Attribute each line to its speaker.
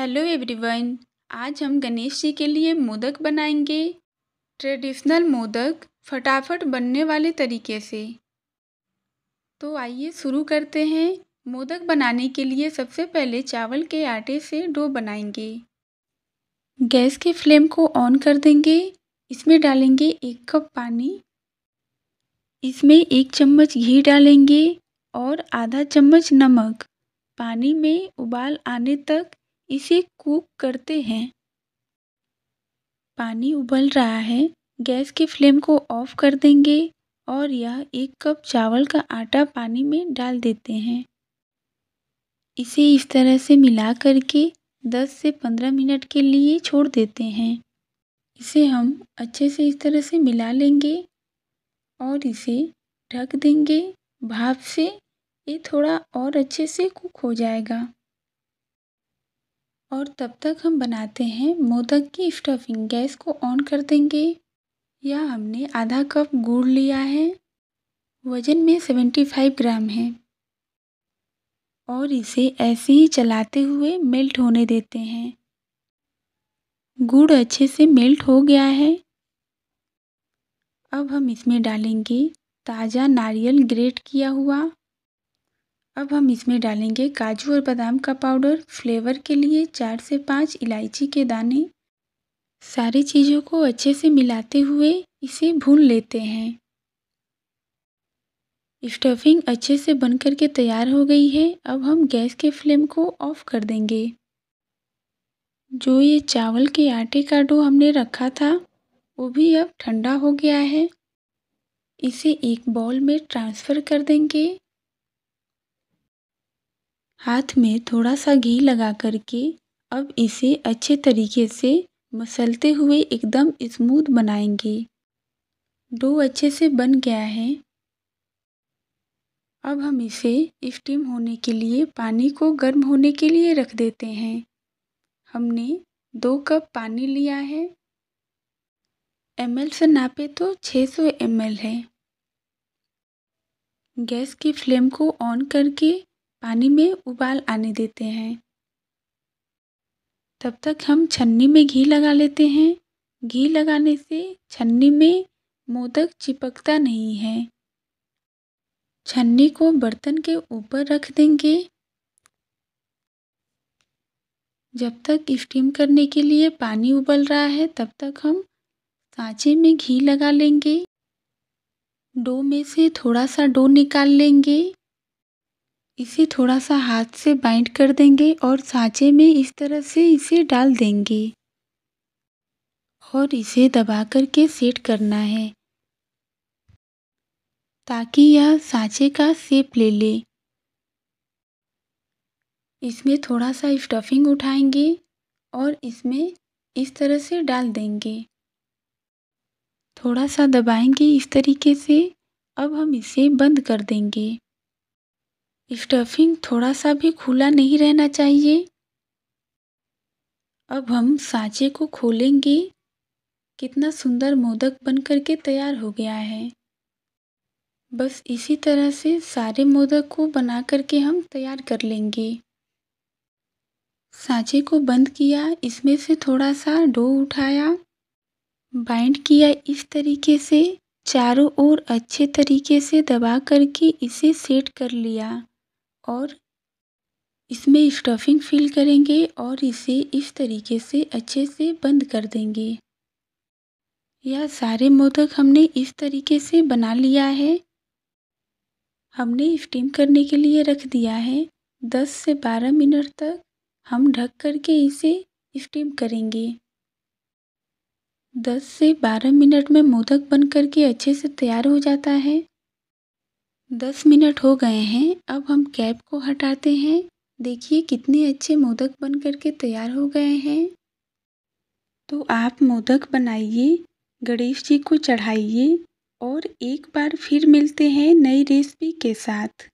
Speaker 1: hello everyone आज हम गणेश जी के लिए मोदक बनाएंगे ट्रेडिशनल मोदक फटाफट बनने वाले तरीके से तो आइए शुरू करते हैं मोदक बनाने के लिए सबसे पहले चावल के आटे से डो बनाएंगे गैस के फ्लेम को ऑन कर देंगे इसमें डालेंगे एक कप पानी इसमें एक चम्मच घी डालेंगे और आधा चम्मच नमक पानी में उबाल आने तक इसे कुक करते हैं पानी उबल रहा है गैस के फ्लेम को ऑफ कर देंगे और यह एक कप चावल का आटा पानी में डाल देते हैं इसे इस तरह से मिला करके 10 दस से पंद्रह मिनट के लिए छोड़ देते हैं इसे हम अच्छे से इस तरह से मिला लेंगे और इसे ढक देंगे भाप से ये थोड़ा और अच्छे से कुक हो जाएगा और तब तक हम बनाते हैं मोदक की स्टफिंग गैस को ऑन कर देंगे यह हमने आधा कप गुड़ लिया है वज़न में सेवेंटी फाइव ग्राम है और इसे ऐसे ही चलाते हुए मेल्ट होने देते हैं गुड़ अच्छे से मेल्ट हो गया है अब हम इसमें डालेंगे ताज़ा नारियल ग्रेट किया हुआ अब हम इसमें डालेंगे काजू और बादाम का पाउडर फ्लेवर के लिए चार से पाँच इलायची के दाने सारी चीज़ों को अच्छे से मिलाते हुए इसे भून लेते हैं स्टफिंग अच्छे से बन कर के तैयार हो गई है अब हम गैस के फ्लेम को ऑफ कर देंगे जो ये चावल के आटे का डो हमने रखा था वो भी अब ठंडा हो गया है इसे एक बॉल में ट्रांसफ़र कर देंगे हाथ में थोड़ा सा घी लगा करके अब इसे अच्छे तरीके से मसलते हुए एकदम स्मूथ बनाएंगे डो अच्छे से बन गया है अब हम इसे स्टीम होने के लिए पानी को गर्म होने के लिए रख देते हैं हमने दो कप पानी लिया है एम से नापे तो 600 सौ है गैस की फ्लेम को ऑन करके पानी में उबाल आने देते हैं तब तक हम छन्नी में घी लगा लेते हैं घी लगाने से छन्नी में मोदक चिपकता नहीं है छन्नी को बर्तन के ऊपर रख देंगे जब तक स्टीम करने के लिए पानी उबल रहा है तब तक हम सांचे में घी लगा लेंगे डो में से थोड़ा सा डो निकाल लेंगे इसे थोड़ा सा हाथ से बाइंड कर देंगे और सांचे में इस तरह से इसे डाल देंगे और इसे दबा कर के सेट करना है ताकि यह सांचे का सेप ले ले इसमें थोड़ा सा स्टफिंग उठाएंगे और इसमें इस तरह से डाल देंगे थोड़ा सा दबाएंगे इस तरीके से अब हम इसे बंद कर देंगे स्टफिंग थोड़ा सा भी खुला नहीं रहना चाहिए अब हम सांचे को खोलेंगे कितना सुंदर मोदक बनकर के तैयार हो गया है बस इसी तरह से सारे मोदक को बना करके हम तैयार कर लेंगे सांचे को बंद किया इसमें से थोड़ा सा डो उठाया बाइंड किया इस तरीके से चारों ओर अच्छे तरीके से दबा करके इसे सेट कर लिया और इसमें स्टफिंग फिल करेंगे और इसे इस तरीके से अच्छे से बंद कर देंगे यह सारे मोदक हमने इस तरीके से बना लिया है हमने स्टीम करने के लिए रख दिया है 10 से 12 मिनट तक हम ढक करके इसे स्टीम करेंगे 10 से 12 मिनट में मोदक बन करके अच्छे से तैयार हो जाता है दस मिनट हो गए हैं अब हम कैप को हटाते हैं देखिए कितने अच्छे मोदक बन करके तैयार हो गए हैं तो आप मोदक बनाइए गणेश जी को चढ़ाइए और एक बार फिर मिलते हैं नई रेसिपी के साथ